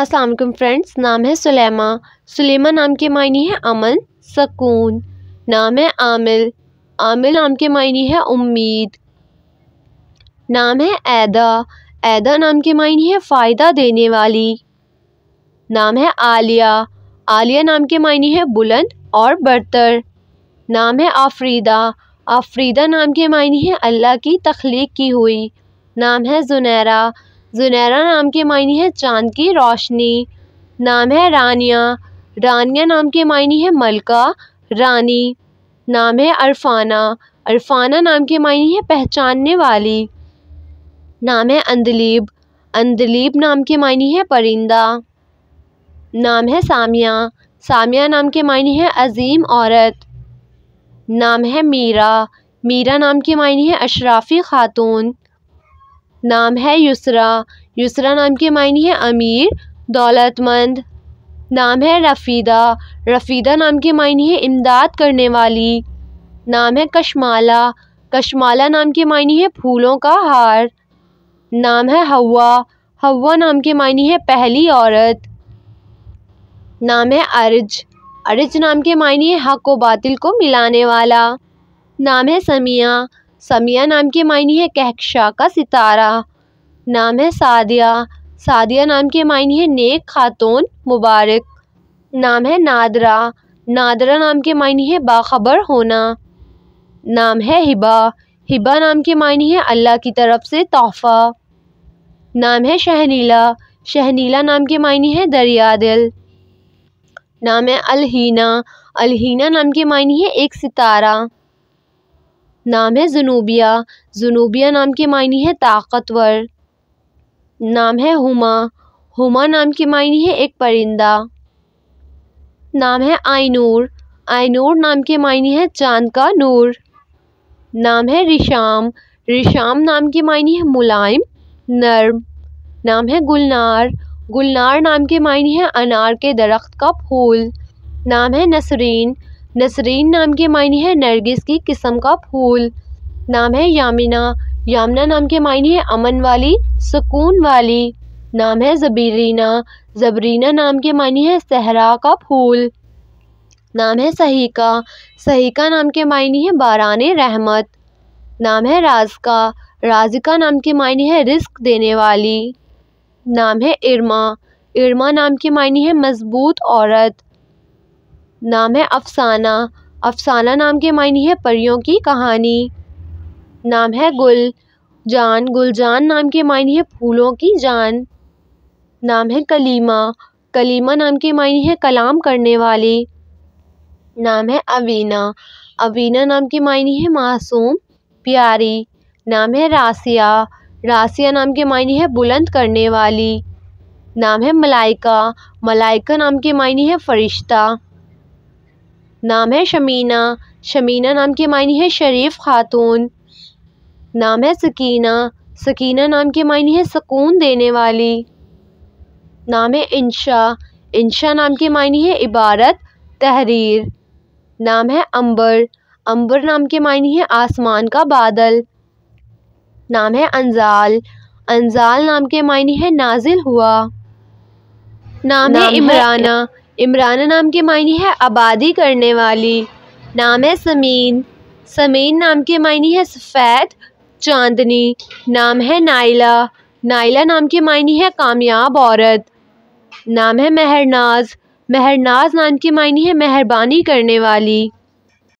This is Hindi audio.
असलम फ्रेंड्स नाम है सुलेमा सुलेमा नाम के मायने है अमन सकून नाम है आमिल आमिल नाम के मायने है उम्मीद नाम है ऐदा ऐदा नाम के मायने है फ़ायदा देने वाली नाम है आलिया आलिया नाम के मायने है बुलंद और बरतर नाम है आफरीदा आफरीदा नाम के मायने है अल्लाह की तख्लीक की हुई नाम है जुनैरा जुनैरा नाम के मायने है चांद की रोशनी नाम है रानिया रानिया नाम के मायने है मलका रानी नाम है अरफाना अरफाना नाम के मायने है पहचानने वाली नाम है अंदलीब अंदलीब नाम के मायने है परिंदा नाम है सामिया सामिया नाम के मायने है अजीम औरत नाम है मीरा मीरा नाम के मायने है अशराफ़ी ख़ातून नाम है युसरा युसरा नाम के मायने है अमीर दौलतमंद नाम है रफ़ीदा रफ़ीदा नाम के मायने है इमदाद करने वाली नाम है कशमाला कशमाला नाम के मायने है फूलों का हार नाम है हवा हवा नाम के मायने है पहली औरत नाम है अर्ज अर्ज नाम के मायने है हक व बातिल को मिलाने वाला नाम है समिया समिया नाम के मायने है कहकशा का सितारा नाम है सादिया सादिया नाम के मायने है नेक खातून मुबारक नाम है नादरा नादरा नाम के मायने है बाखबर होना नाम है हिबा हिबा नाम के मायने है अल्लाह की तरफ से तोहफ़ा नाम है शहनीला शहनीला नाम के मायने है दरिया दिल नाम है अलहीना अलहीना नाम के मायने है एक सितारा नाम है ज़नूबिया ज़नूबिया नाम के मायने है ताकतवर नाम है हुमा हुमा नाम के मायने है एक परिंदा नाम है आयनूर आयनूर नाम के मायने है चांद का नूर नाम है रिशाम रिशाम नाम के मायने है मुलायम नर्म नाम है गुलनार गुलनार नाम के मायने है अनार के दरख्त का फूल नाम है नसरीन नसरीन नाम के मायने है नरगिस की किस्म का फूल नाम है यामिना यामना नाम के मायने है अमन वाली सुकून वाली नाम है जबीरीना जबरीना नाम के मायने है सहरा का फूल नाम है सहीका सहीका नाम के मायने है बारान रहमत नाम है राजका राजिका नाम के मायने है रिस्क देने वाली नाम है इरमा इरमा नाम के मायने है मजबूत औरत नाम है अफसाना अफसाना नाम के मायने है परियों की कहानी नाम है गुल जान गुलजान नाम के मायने है फूलों की जान नाम है कलीमा कलीमा नाम के मायने है कलाम करने वाली नाम है अवीना अवीना नाम के मायने है मासूम प्यारी नाम है रासिया रासिया नाम के मायने है बुलंद करने वाली नाम है मलाइका मलाइका नाम के मायने है फरिश्ता नाम है शमीना शमीना नाम के मायने है शरीफ खातून नाम है सकीना सकीना नाम के मायने है सकून देने वाली नाम है इंशा इंशा नाम के मायने है इबारत तहरीर नाम है अंबर अंबर नाम के मायने है आसमान का बादल नाम है अनजाल अनजाल नाम के मायने है नाजिल हुआ नाम, नाम है इमराना इमराना नाम के मायने है आबादी करने वाली नाम है समीन समीन नाम के मायने है सफ़ेद चांदनी नाम है नाइला नाइला नाम के मायने है कामयाब औरत नाम है महरनाज महरनाज नाम के मायने है मेहरबानी करने वाली